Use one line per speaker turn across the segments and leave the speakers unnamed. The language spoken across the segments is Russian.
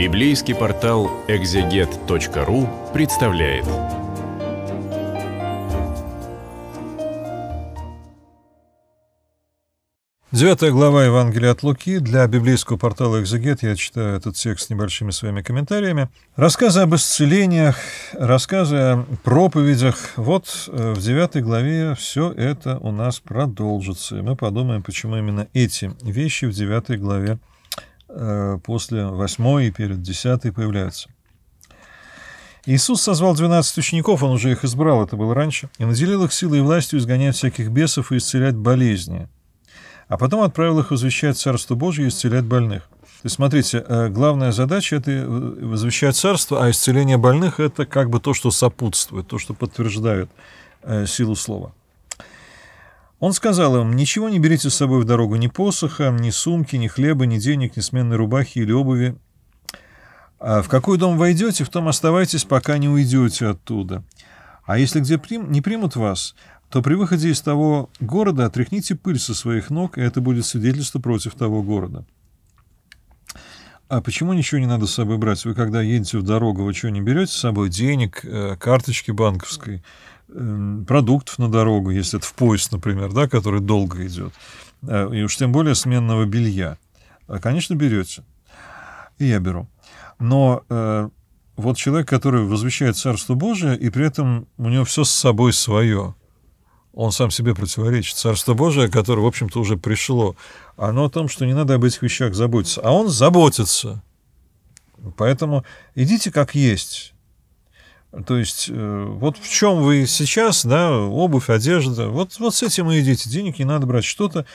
Библейский портал экзегет.ру представляет. Девятая глава Евангелия от Луки. Для библейского портала «Экзегет» я читаю этот текст с небольшими своими комментариями. Рассказы об исцелениях, рассказы о проповедях. Вот э, в девятой главе все это у нас продолжится. И мы подумаем, почему именно эти вещи в девятой главе Э, после восьмой и перед десятой появляются. Иисус созвал 12 учеников, он уже их избрал, это было раньше, и наделил их силой и властью изгонять всяких бесов и исцелять болезни. А потом отправил их возвещать Царство Божье и исцелять больных. То есть, смотрите, э, главная задача — это э, возвещать Царство, а исцеление больных — это как бы то, что сопутствует, то, что подтверждает силу слова. Он сказал им, ничего не берите с собой в дорогу, ни посоха, ни сумки, ни хлеба, ни денег, ни сменной рубахи или обуви. А в какой дом войдете, в том оставайтесь, пока не уйдете оттуда. А если где прим... не примут вас, то при выходе из того города отряхните пыль со своих ног, и это будет свидетельство против того города. А почему ничего не надо с собой брать? Вы когда едете в дорогу, вы что не берете с собой? Денег, э, карточки банковской, Эм, продуктов на дорогу, если это в поезд, например, да, который долго идет, э, и уж тем более сменного белья. А, конечно, берете. И я беру. Но э, вот человек, который возвещает Царство Божие, и при этом у него все с собой свое. Он сам себе противоречит. Царство Божие, которое, в общем-то, уже пришло, оно о том, что не надо об этих вещах заботиться. А он заботится. Поэтому идите как есть. То есть э, вот в чем вы сейчас, да, обувь, одежда, вот, вот с этим и идите, денег не надо брать, что-то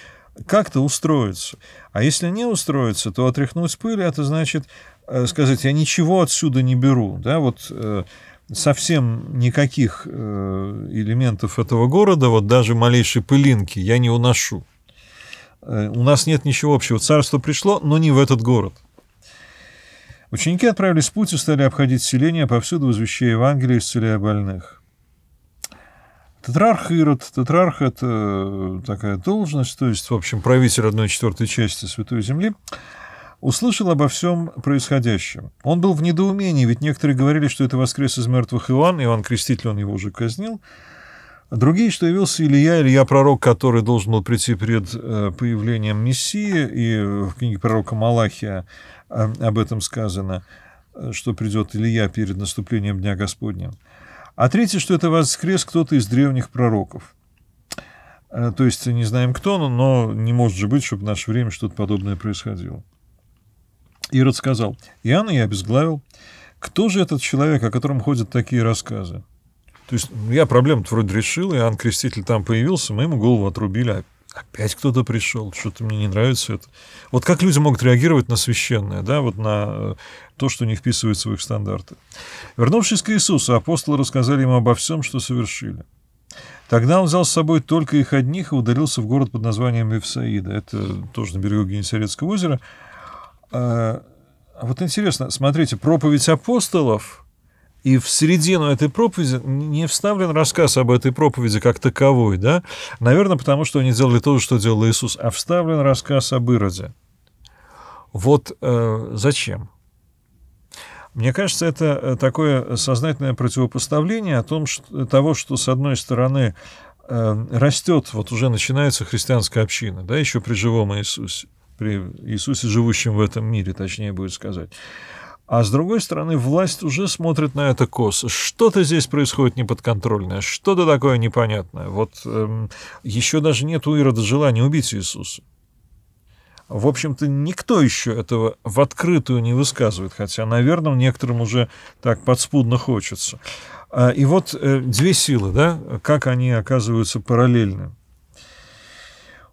как-то устроиться. А если не устроиться, то отряхнуть пыль, это значит э, сказать, я ничего отсюда не беру, да, вот э, совсем никаких элементов этого города, вот даже малейшей пылинки я не уношу. У нас нет ничего общего. Царство пришло, но не в этот город. Ученики отправились в путь и стали обходить селение, повсюду возвещая Евангелие, исцеляя больных. Тетрарх Ирод. Тетрарх – это э, такая должность, то есть, в общем, правитель одной четвертой части Святой Земли, услышал обо всем происходящем. Он был в недоумении, ведь некоторые говорили, что это воскрес из мертвых Иоанн, Иоанн Креститель, он его уже казнил – а другие, что явился Илья, Илья пророк, который должен был прийти перед э, появлением Мессии, и в книге пророка Малахия а, об этом сказано, что придет Илья перед наступлением Дня Господня. А третье, что это воскрес кто-то из древних пророков. Э, то есть не знаем кто, но, не может же быть, чтобы в наше время что-то подобное происходило. Ирод сказал, Иоанна я обезглавил. Кто же этот человек, о котором ходят такие рассказы? То есть ну, я проблему-то вроде решил, и Иоанн Креститель там появился, мы ему голову отрубили, а опять кто-то пришел, что-то мне не нравится это. Вот как люди могут реагировать на священное, да, вот на э, то, что не вписывается в их стандарты. Вернувшись к Иисусу, апостолы рассказали ему обо всем, что совершили. Тогда он взял с собой только их одних и удалился в город под названием Вифсаида. Это тоже на берегу Генесарецкого озера. А, а Вот интересно, смотрите, проповедь апостолов – и в середину этой проповеди не вставлен рассказ об этой проповеди как таковой, да, наверное, потому что они делали то, же, что делал Иисус, а вставлен рассказ об Ироде. Вот э, зачем? Мне кажется, это э, такое сознательное противопоставление о том, что, того, что, с одной стороны, э, растет, вот уже начинается христианская община, да, еще при живом Иисусе, при Иисусе, живущем в этом мире, точнее будет сказать. А с другой стороны, власть уже смотрит на это косо. Что-то здесь происходит неподконтрольное, что-то такое непонятное. Вот эм, еще даже нет у Ирода желания убить Иисуса. В общем-то, никто еще этого в открытую не высказывает, хотя, наверное, некоторым уже так подспудно хочется. А, и вот э, две силы, да, как они оказываются параллельны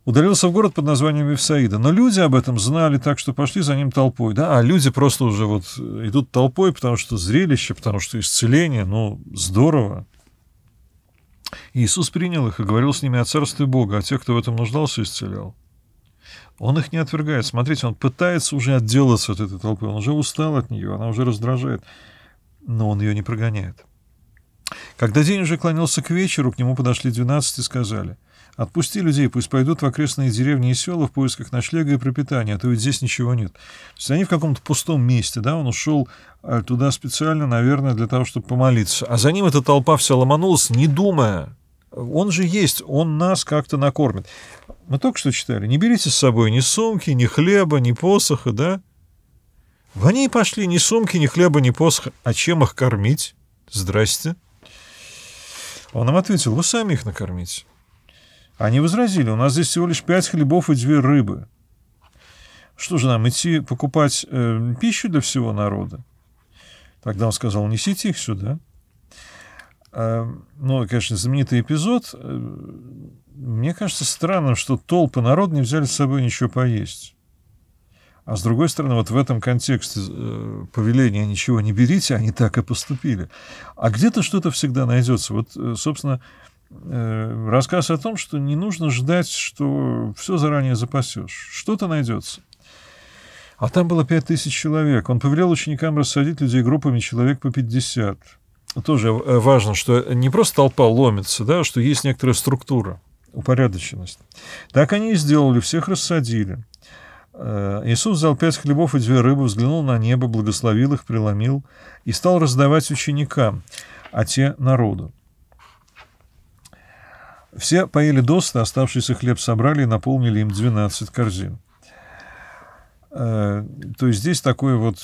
удалился в город под названием Вифсаида. Но люди об этом знали, так что пошли за ним толпой. Да? А люди просто уже вот э, идут толпой, потому что зрелище, потому что исцеление, ну, здорово. Иисус принял их и говорил с ними о Царстве Бога, о тех, кто в этом нуждался, исцелял. Он их не отвергает. Смотрите, он пытается уже отделаться от этой толпы. Он уже устал от нее, она уже раздражает. Но он ее не прогоняет. Когда день уже клонился к вечеру, к нему подошли двенадцать и сказали, «Отпусти людей, пусть пойдут в окрестные деревни и села в поисках ночлега и пропитания, а то ведь здесь ничего нет». То есть они в каком-то пустом месте, да, он ушел э, туда специально, наверное, для того, чтобы помолиться. А за ним эта толпа вся ломанулась, не думая, он же есть, он нас как-то накормит. Мы только что читали, не берите с собой ни сумки, ни хлеба, ни посоха, да? В они и пошли ни сумки, ни хлеба, ни посоха. А чем их кормить? Здрасте. Он а им ответил, вы сами их накормите. Они возразили, у нас здесь всего лишь пять хлебов и две рыбы. Что же нам, идти покупать э, пищу для всего народа? Тогда он сказал, несите их сюда. Э, ну, конечно, знаменитый эпизод. Э, мне кажется странным, что толпы народ не взяли с собой ничего поесть. А с другой стороны, вот в этом контексте э, повеления «ничего не берите», они так и поступили. А где-то что-то всегда найдется. Вот, э, собственно, э, рассказ о том, что не нужно ждать, что все заранее запасешь. Что-то найдется. А там было пять тысяч человек. Он повелел ученикам рассадить людей группами человек по 50. Тоже э, важно, что не просто толпа ломится, да, а что есть некоторая структура, упорядоченность. Так они и сделали, всех рассадили. Э, Иисус взял пять хлебов и две рыбы, взглянул на небо, благословил их, преломил и стал раздавать ученикам, а те — народу. Все поели доста, оставшийся хлеб собрали и наполнили им 12 корзин. Э, то есть здесь такой вот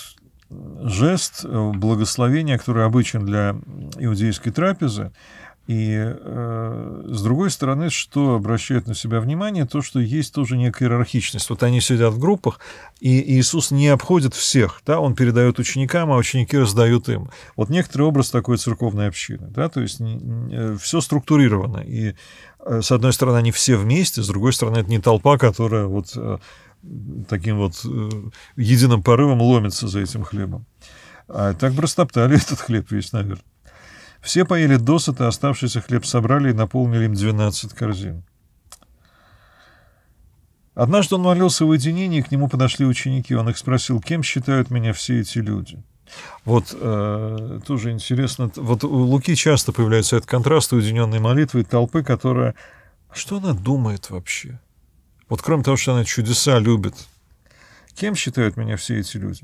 жест э, благословения, который обычен для иудейской трапезы, и э, с другой стороны, что обращает на себя внимание, то, что есть тоже некая иерархичность. Вот они сидят в группах, и Иисус не обходит всех, да, он передает ученикам, а ученики раздают им. Вот некоторый образ такой церковной общины, да, то есть не, не, э, все структурировано. И э, с одной стороны, они все вместе, с другой стороны, это не толпа, которая вот э, таким вот э, единым порывом ломится за этим хлебом. А так бы растоптали этот хлеб весь, наверное. Все поели досыта, оставшийся хлеб собрали и наполнили им 12 корзин. Однажды он молился в уединении, к нему подошли ученики. Он их спросил, кем считают меня все эти люди. Вот э, тоже интересно, вот у Луки часто появляется этот контраст уединенной молитвы и толпы, которая... Что она думает вообще? Вот кроме того, что она чудеса любит, Кем считают меня все эти люди?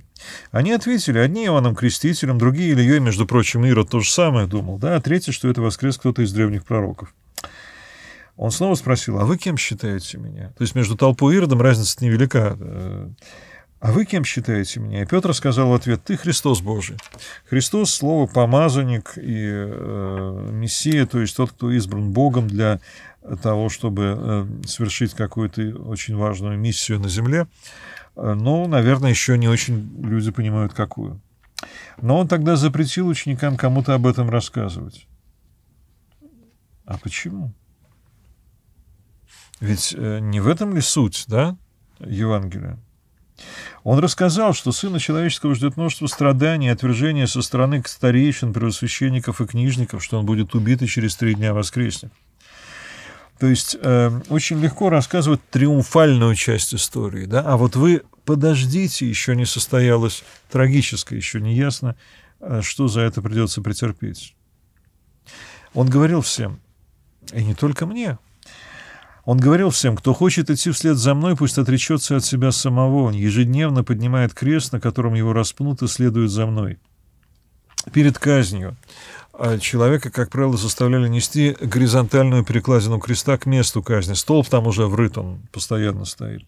Они ответили, одни Иоанном Крестителем, другие Ильей, между прочим, Ира то же самое думал, да, а третий, что это воскрес кто-то из древних пророков. Он снова спросил, а вы кем считаете меня? То есть между толпой и Иродом разница невелика. Э, а вы кем считаете меня? И Петр сказал в ответ, ты Христос Божий. Христос — слово помазанник и э, мессия, то есть тот, кто избран Богом для того, чтобы э, совершить какую-то очень важную миссию на земле. Э, ну, наверное, еще не очень люди понимают, какую. Но он тогда запретил ученикам кому-то об этом рассказывать. А почему? Ведь э, не в этом ли суть, да, Евангелия? Он рассказал, что Сына Человеческого ждет множество страданий и отвержения со стороны старейшин, первосвященников и книжников, что он будет убит и через три дня воскреснет. То есть э, очень легко рассказывать триумфальную часть истории, да, а вот вы подождите, еще не состоялось трагическое, еще не ясно, э, что за это придется претерпеть. Он говорил всем, и не только мне, он говорил всем, кто хочет идти вслед за мной, пусть отречется от себя самого. Он ежедневно поднимает крест, на котором его распнут и следует за мной. Перед казнью а человека, как правило, заставляли нести горизонтальную перекладину креста к месту казни. Столб там уже врыт, он постоянно стоит.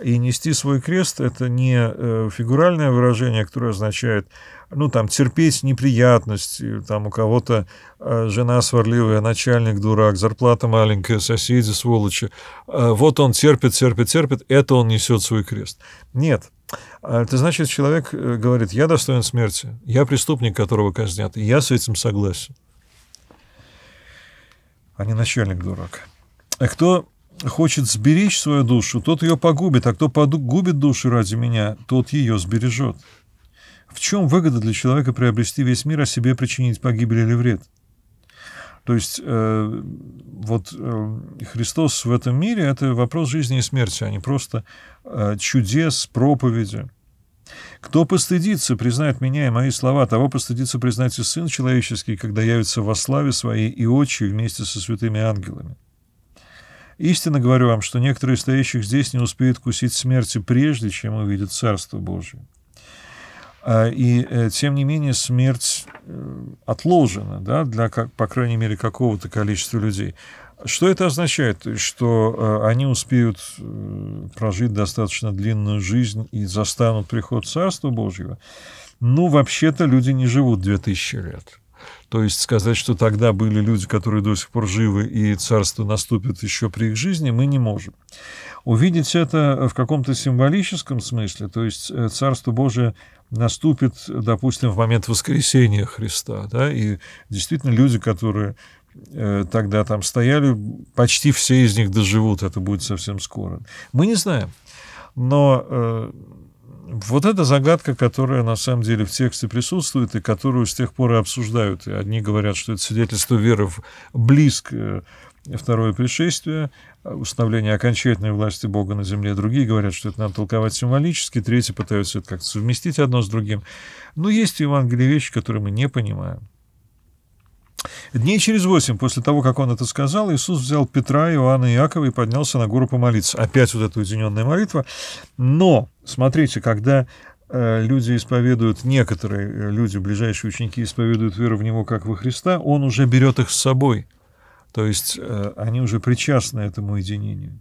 И нести свой крест – это не э, фигуральное выражение, которое означает, ну, там, терпеть неприятности, э, там, у кого-то э, жена сварливая, начальник дурак, зарплата маленькая, соседи сволочи. Вот он терпит, терпит, терпит, это он несет свой крест. Нет, а это значит, человек говорит, я достоин смерти, я преступник, которого казнят, и я с этим согласен. А не начальник дурак. А кто хочет сберечь свою душу, тот ее погубит, а кто погубит душу ради меня, тот ее сбережет. В чем выгода для человека приобрести весь мир, а себе причинить погибель или вред? То есть э, вот э, Христос в этом мире — это вопрос жизни и смерти, а не просто э, чудес, проповеди. «Кто постыдится, признает меня и мои слова, того постыдится признать и Сын Человеческий, когда явится во славе Своей и Отчи вместе со святыми ангелами». Истинно говорю вам, что некоторые стоящих здесь не успеют кусить смерти, прежде чем увидят Царство Божие. А, и, э, тем не менее, смерть э, отложена, да, для, по крайней мере, какого-то количества людей. Что это означает? То есть, что э, они успеют прожить достаточно длинную жизнь и застанут приход Царства Божьего? Ну, вообще-то люди не живут 2000 лет. То есть сказать, что тогда были люди, которые до сих пор живы, и царство наступит еще при их жизни, мы не можем. Увидеть это в каком-то символическом смысле, то есть э, Царство Божие наступит, допустим, в момент воскресения Христа, да, и действительно люди, которые э, тогда там стояли, почти все из них доживут, это будет совсем скоро. Мы не знаем, но э, вот эта загадка, которая на самом деле в тексте присутствует и которую с тех пор и обсуждают. И одни говорят, что это свидетельство веры в близкое э, второе пришествие, э, установление окончательной власти Бога на земле. Другие говорят, что это надо толковать символически, третьи пытаются это как-то совместить одно с другим. Но есть в Евангелии вещи, которые мы не понимаем. Дней через восемь после того, как он это сказал, Иисус взял Петра, Иоанна и Иакова и поднялся на гору помолиться. Опять вот эта уединенная молитва. Но, смотрите, когда э, люди исповедуют, некоторые э, люди, ближайшие ученики, исповедуют веру в Него, как во Христа, Он уже берет их с собой. То есть э, они уже причастны этому единению.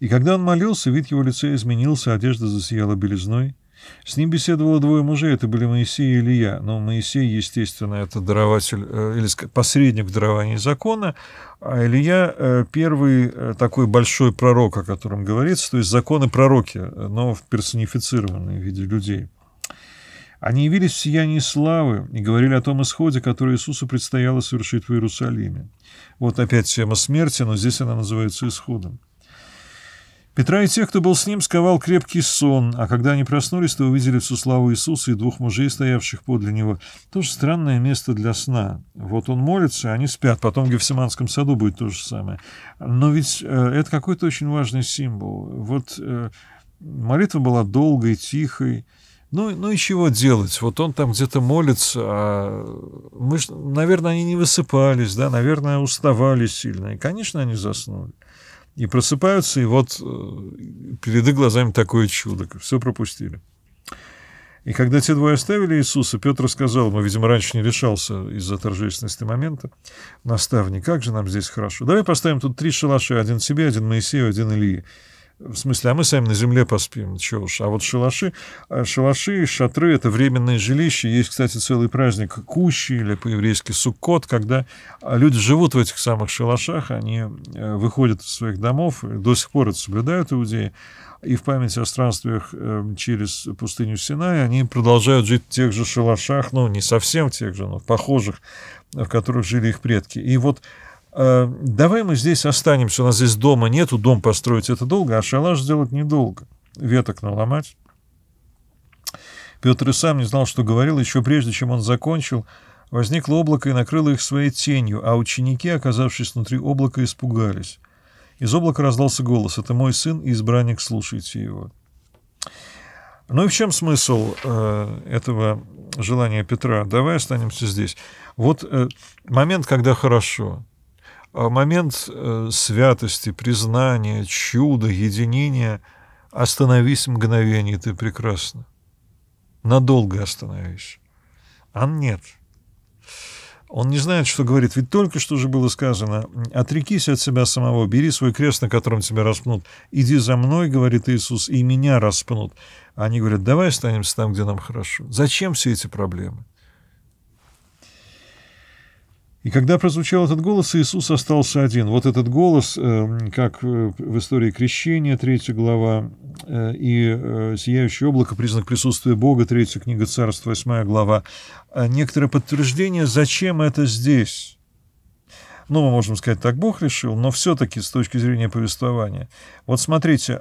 И когда он молился, вид его лица изменился, одежда засияла белизной — с ним беседовало двое мужей, это были Моисей и Илья. Но Моисей, естественно, это дарователь, э, или посредник дарования закона, а Илья э, первый э, такой большой пророк, о котором говорится, то есть законы пророки, но в персонифицированном виде людей. Они явились в сиянии славы и говорили о том исходе, который Иисусу предстояло совершить в Иерусалиме. Вот опять тема смерти, но здесь она называется исходом. Петра и тех, кто был с ним, сковал крепкий сон, а когда они проснулись, то увидели всю славу Иисуса и двух мужей, стоявших подле него. Тоже странное место для сна. Вот он молится, они спят, потом в Гефсиманском саду будет то же самое. Но ведь э, это какой-то очень важный символ. Вот э, молитва была долгой, тихой. Ну, ну и чего делать? Вот он там где-то молится, а мы, наверное, они не высыпались, да, наверное, уставали сильно. И, конечно, они заснули. И просыпаются, и вот э, перед их глазами такое чудо, все пропустили. И когда те двое оставили Иисуса, Петр сказал, «Мы, видимо, раньше не решался из-за торжественности момента, «Наставник, как же нам здесь хорошо? Давай поставим тут три шалаша, один тебе, один Моисею, один Илии. В смысле, а мы сами на земле поспим, чего уж. А вот шалаши, а шалаши, шатры — это временное жилище. Есть, кстати, целый праздник кущи или по-еврейски суккот, когда а, люди живут в этих самых шалашах, они э, выходят из своих домов, до сих пор это соблюдают иудеи, и в память о странствиях э, через пустыню Синай они продолжают жить в тех же шалашах, ну, не совсем в тех же, но в похожих, в которых жили их предки. И вот а, давай мы здесь останемся, у нас здесь дома нету, дом построить это долго, а шалаш сделать недолго, веток наломать. Петр и сам не знал, что говорил, еще прежде, чем он закончил, возникло облако и накрыло их своей тенью, а ученики, оказавшись внутри облака, испугались. Из облака раздался голос «Это мой сын и избранник, слушайте его». Ну и в чем смысл э, этого желания Петра? Давай останемся здесь. Вот э, момент, когда хорошо – а момент э, святости, признания, чуда, единения, остановись мгновение, ты прекрасна. Надолго остановись. А нет. Он не знает, что говорит. Ведь только что же было сказано, отрекись от себя самого, бери свой крест, на котором тебя распнут. Иди за мной, говорит Иисус, и меня распнут. Они говорят, давай останемся там, где нам хорошо. Зачем все эти проблемы? И когда прозвучал этот голос, Иисус остался один. Вот этот голос, э, как э, в истории крещения, третья глава, э, и «Сияющее облако», признак присутствия Бога, третья книга Царств, восьмая глава, а некоторое подтверждение, зачем это здесь. Ну, мы можем сказать, так Бог решил, но все-таки с точки зрения повествования. Вот смотрите,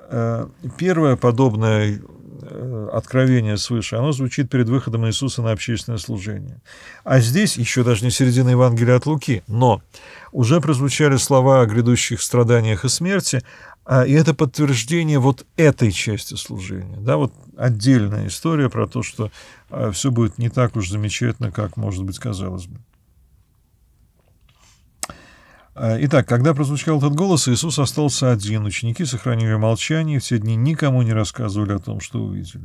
первое подобное Э, откровение свыше, оно звучит перед выходом Иисуса на общественное служение. А здесь еще даже не середина Евангелия от Луки, но уже прозвучали слова о грядущих страданиях и смерти, а, и это подтверждение вот этой части служения. Да, вот отдельная история про то, что а, все будет не так уж замечательно, как, может быть, казалось бы. Э, итак, когда прозвучал этот голос, Иисус остался один. Ученики сохранили молчание все дни никому не рассказывали о том, что увидели.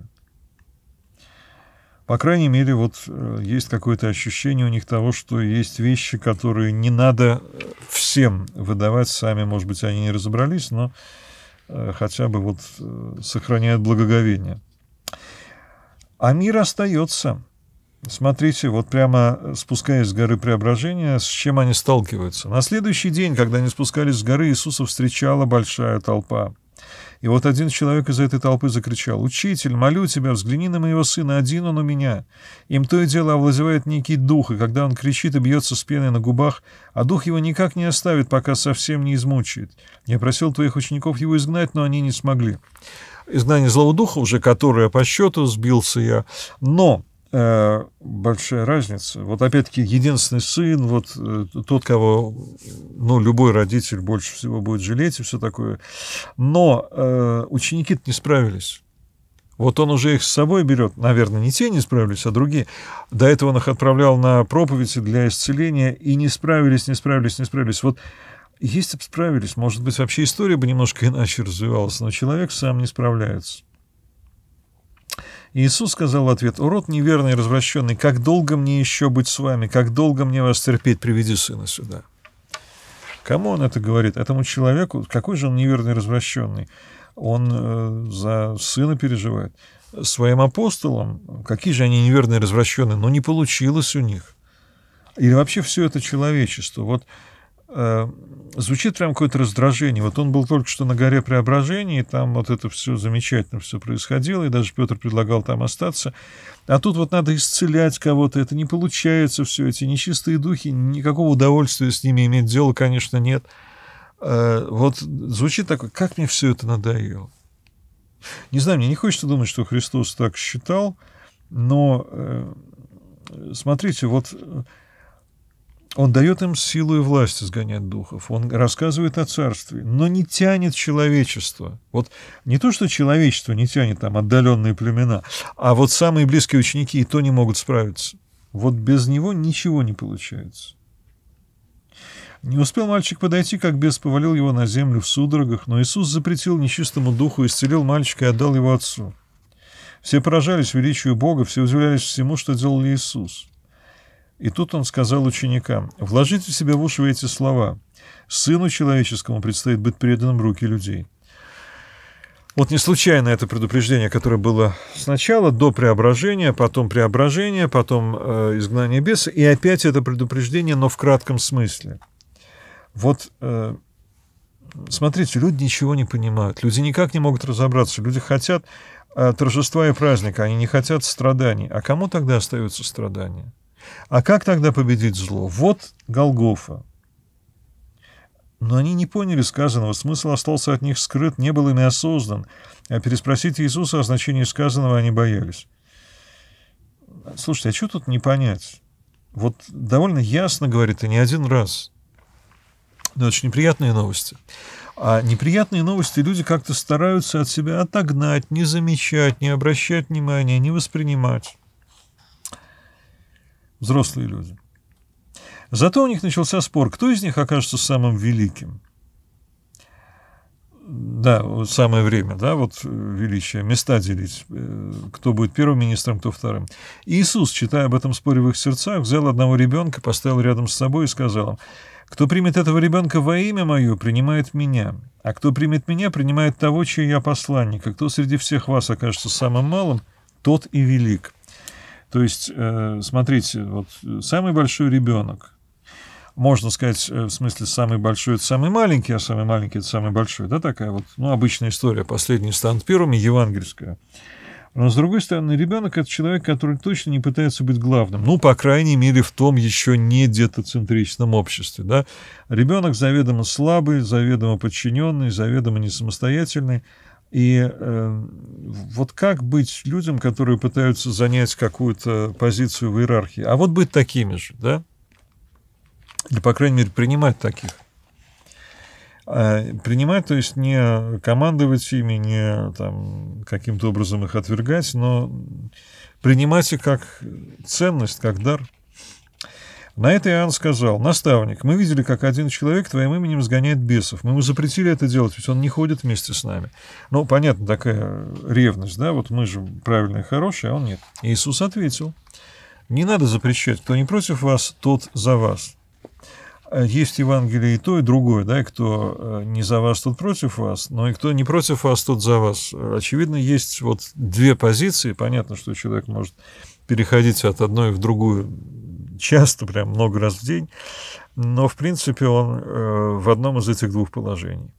По крайней мере, вот э, есть какое-то ощущение у них того, что есть вещи, которые не надо э, всем выдавать сами. Может быть, они не разобрались, но хотя бы вот сохраняют благоговение. А мир остается. Смотрите, вот прямо э, спускаясь с горы Преображения, с чем они сталкиваются. На следующий день, когда они спускались с горы, Иисуса встречала большая толпа. И вот один человек из этой толпы закричал, «Учитель, молю тебя, взгляни на моего сына, один он у меня». Им то и дело овладевает некий дух, и когда он кричит и бьется с пеной на губах, а дух его никак не оставит, пока совсем не измучает. Я просил твоих учеников его изгнать, но они не смогли. Изгнание злого духа, уже которое по счету сбился я. Но Э, большая разница. Вот опять-таки единственный сын, вот э, тот, кого ну, любой родитель больше всего будет жалеть и все такое. Но э, ученики не справились. Вот он уже их с собой берет. Наверное, не те не справились, а другие. До этого он их отправлял на проповеди для исцеления, и не справились, не справились, не справились. Вот если бы справились, может быть, вообще история бы немножко иначе развивалась, но человек сам не справляется. Иисус сказал в ответ, «Урод неверный и развращенный, как долго мне еще быть с вами, как долго мне вас терпеть, приведи сына сюда». Кому он это говорит? Этому человеку, какой же он неверный и развращенный? Он э, за сына переживает. Своим апостолам, какие же они неверные и развращенные, но ну, не получилось у них. Или вообще все это человечество. Вот Э, звучит прям какое-то раздражение. Вот он был только что на горе Преображения, и там вот это все замечательно все происходило, и даже Петр предлагал там остаться. А тут вот надо исцелять кого-то, это не получается все, эти нечистые духи, никакого удовольствия с ними иметь дело, конечно, нет. Э, вот звучит такое, как мне все это надоело. Не знаю, мне не хочется думать, что Христос так считал, но э, смотрите, вот он дает им силу и власть изгонять духов. Он рассказывает о царстве, но не тянет человечество. Вот не то, что человечество не тянет там отдаленные племена, а вот самые близкие ученики и то не могут справиться. Вот без него ничего не получается. Не успел мальчик подойти, как бес повалил его на землю в судорогах, но Иисус запретил нечистому духу, исцелил мальчика и отдал его отцу. Все поражались величию Бога, все удивлялись всему, что делал Иисус. И тут он сказал ученикам, «Вложите в себя в уши эти слова. Сыну человеческому предстоит быть преданным в руки людей». Вот не случайно это предупреждение, которое было сначала до преображения, потом преображение, потом э, изгнание беса, и опять это предупреждение, но в кратком смысле. Вот э, смотрите, люди ничего не понимают, люди никак не могут разобраться, люди хотят э, торжества и праздника, они не хотят страданий. А кому тогда остаются страдания? А как тогда победить зло? Вот Голгофа. Но они не поняли сказанного, смысл остался от них скрыт, не был ими осознан, а переспросить Иисуса о значении сказанного они боялись. Слушайте, а что тут не понять? Вот довольно ясно говорит, и не один раз. Но очень неприятные новости. А неприятные новости люди как-то стараются от себя отогнать, не замечать, не обращать внимания, не воспринимать взрослые люди. Зато у них начался спор, кто из них окажется самым великим. Да, вот самое время, да, вот э, величие, места делить, э, кто будет первым министром, кто вторым. Иисус, читая об этом споре в их сердцах, взял одного ребенка, поставил рядом с собой и сказал им, кто примет этого ребенка во имя мое, принимает меня. А кто примет меня, принимает того, чей я посланник. А кто среди всех вас окажется самым малым, тот и велик. То есть, э, смотрите, вот э, самый большой ребенок, можно сказать, э, в смысле, самый большой это самый маленький, а самый маленький это самый большой, да, такая вот, ну, обычная история, последний стант первым евангельская. Но, с другой стороны, ребенок – это человек, который точно не пытается быть главным. Ну, по крайней мере, в том еще не детоцентричном обществе. Да? Ребенок заведомо слабый, заведомо подчиненный, заведомо не самостоятельный. И э, вот как быть людям, которые пытаются занять какую-то позицию в иерархии? А вот быть такими же, да? Или, по крайней мере, принимать таких. А принимать, то есть не командовать ими, не там, каким-то образом их отвергать, но принимать их как ценность, как дар – на это Иоанн сказал, «Наставник, мы видели, как один человек твоим именем сгоняет бесов. Мы ему запретили это делать, ведь он не ходит вместе с нами». Ну, понятно, такая ревность, да, вот мы же правильные, хорошие, а он нет. Иисус ответил, «Не надо запрещать, кто не против вас, тот за вас». А есть Евангелие и то, и другое, да, и кто э, не за вас, тот против вас, но и кто не против вас, тот за вас. Очевидно, есть вот две позиции, понятно, что человек может переходить от одной в другую часто, прям много раз в день, но, в принципе, он э, в одном из этих двух положений.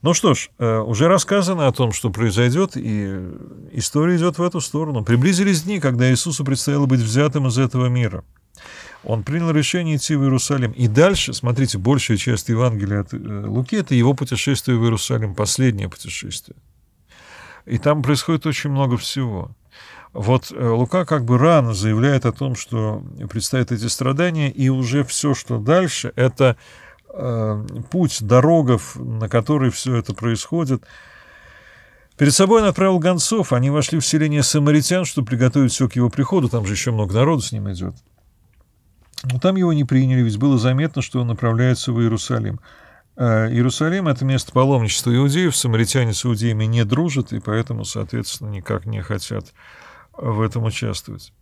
Ну что ж, э, уже рассказано о том, что произойдет, и история идет в эту сторону. Приблизились дни, когда Иисусу предстояло быть взятым из этого мира. Он принял решение идти в Иерусалим. И дальше, смотрите, большая часть Евангелия от э, Луки – это его путешествие в Иерусалим, последнее путешествие. И там происходит очень много всего. Вот э, Лука как бы рано заявляет о том, что предстоят эти страдания, и уже все, что дальше, это э, путь, дорогов, на которой все это происходит. Перед собой направил гонцов, они вошли в селение самаритян, чтобы приготовить все к его приходу, там же еще много народу с ним идет. Но там его не приняли, ведь было заметно, что он направляется в Иерусалим. Э, Иерусалим — это место паломничества иудеев, самаритяне с иудеями не дружат, и поэтому, соответственно, никак не хотят в этом участвовать.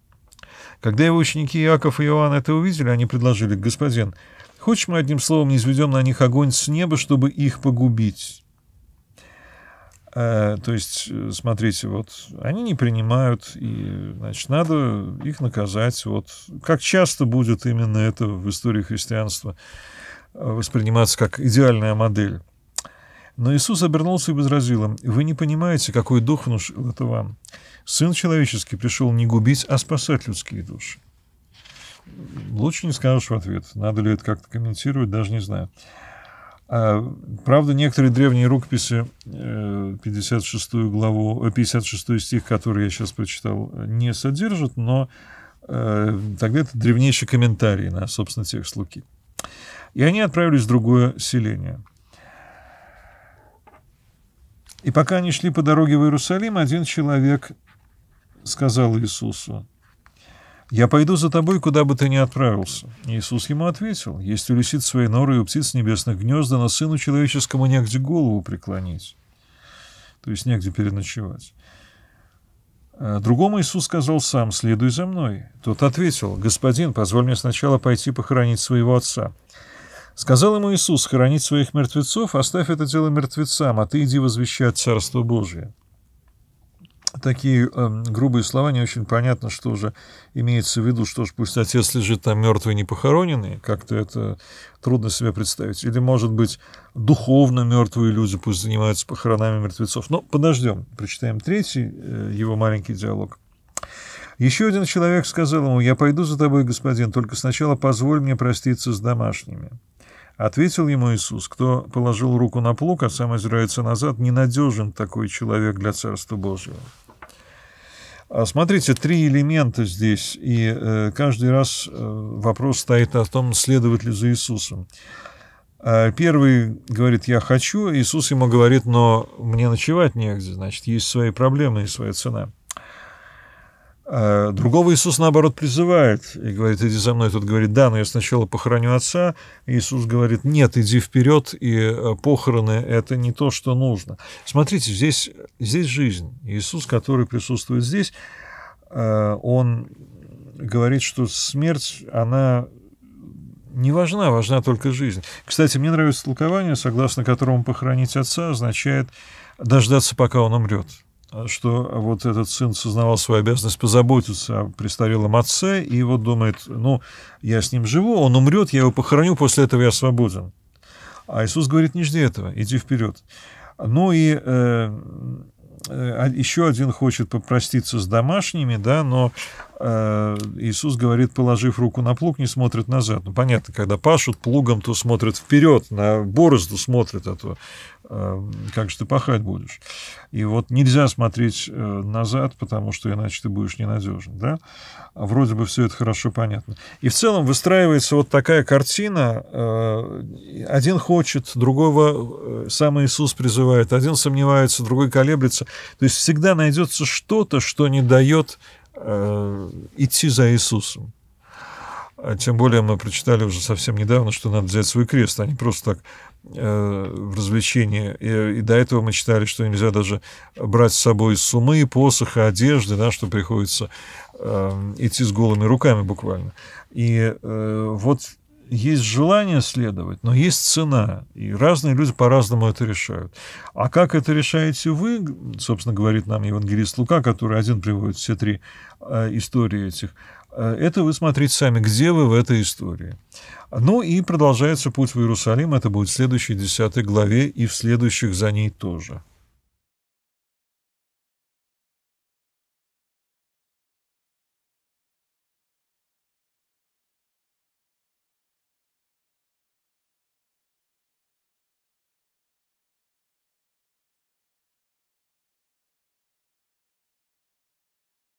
Когда его ученики Иаков и Иоанн это увидели, они предложили, «Господин, хочешь мы одним словом не изведем на них огонь с неба, чтобы их погубить?» а, То есть, э, смотрите, вот они не принимают, и, значит, надо их наказать. Вот как часто будет именно это в истории христианства восприниматься как идеальная модель. Но Иисус обернулся и возразил им, «Вы не понимаете, какой дух внушил это вам. Сын человеческий пришел не губить, а спасать людские души. Лучше не скажешь в ответ. Надо ли это как-то комментировать, даже не знаю. А, правда, некоторые древние рукописи 56 э, главу, 56 э, стих, который я сейчас прочитал, не содержат, но э, тогда это древнейший комментарий на, собственно, текст Луки. И они отправились в другое селение. И пока они шли по дороге в Иерусалим, один человек сказал Иисусу, «Я пойду за тобой, куда бы ты ни отправился». Иисус ему ответил, «Есть у лисиц свои норы и у птиц небесных гнезда, но сыну человеческому негде голову преклонить». То есть негде переночевать. А другому Иисус сказал сам, «Следуй за мной». Тот ответил, «Господин, позволь мне сначала пойти похоронить своего отца». Сказал ему Иисус, «Хоронить своих мертвецов, оставь это дело мертвецам, а ты иди возвещать Царство Божие» такие э, грубые слова, не очень понятно, что же имеется в виду, что ж пусть отец лежит там мертвый, не похороненный, как-то это трудно себе представить. Или, может быть, духовно мертвые люди пусть занимаются похоронами мертвецов. Но подождем, прочитаем третий э, его маленький диалог. Еще один человек сказал ему, «Я пойду за тобой, господин, только сначала позволь мне проститься с домашними». Ответил ему Иисус, кто положил руку на плуг, а сам израется назад, ненадежен такой человек для Царства Божьего. А смотрите, три элемента здесь, и э, каждый раз э, вопрос стоит о том, следовать ли за Иисусом. А первый говорит, я хочу, Иисус ему говорит, но мне ночевать негде, значит, есть свои проблемы и своя цена – а, другого Иисус, наоборот, призывает и говорит, иди за мной. тут говорит, да, но я сначала похороню отца. Иисус говорит, нет, иди вперед, и э, похороны – это не то, что нужно. Смотрите, здесь, здесь жизнь. Иисус, который присутствует здесь, а, он говорит, что смерть, она не важна, важна только жизнь. Кстати, мне нравится толкование, согласно которому похоронить отца означает дождаться, пока он умрет что вот этот сын сознавал свою обязанность позаботиться о престарелом отце, и вот думает, ну, я с ним живу, он умрет, я его похороню, после этого я свободен. А Иисус говорит, не жди этого, иди вперед. Ну и э, э а, еще один хочет попроститься с домашними, да, но э, Иисус говорит, положив руку на плуг, не смотрит назад. Ну, понятно, когда пашут плугом, то смотрят вперед, на борозду смотрят, а то Э, как же ты пахать будешь. И вот нельзя смотреть э, назад, потому что иначе ты будешь ненадежен. Да? А вроде бы все это хорошо понятно. И в целом выстраивается вот такая картина. Э, один хочет, другого сам Иисус призывает, один сомневается, другой колеблется. То есть всегда найдется что-то, что не дает идти за Иисусом. А тем более мы прочитали уже совсем недавно, что надо взять свой крест, а не просто так э, в развлечении. И, и до этого мы читали, что нельзя даже брать с собой сумы, посоха, одежды, да, что приходится э, идти с голыми руками буквально. И э, вот есть желание следовать, но есть цена. И разные люди по-разному это решают. А как это решаете вы, собственно, говорит нам евангелист Лука, который один приводит все три э, истории этих, Э, это вы смотрите сами, где вы в этой истории. Ну и продолжается путь в Иерусалим, это будет в следующей 10 главе и в следующих за ней тоже.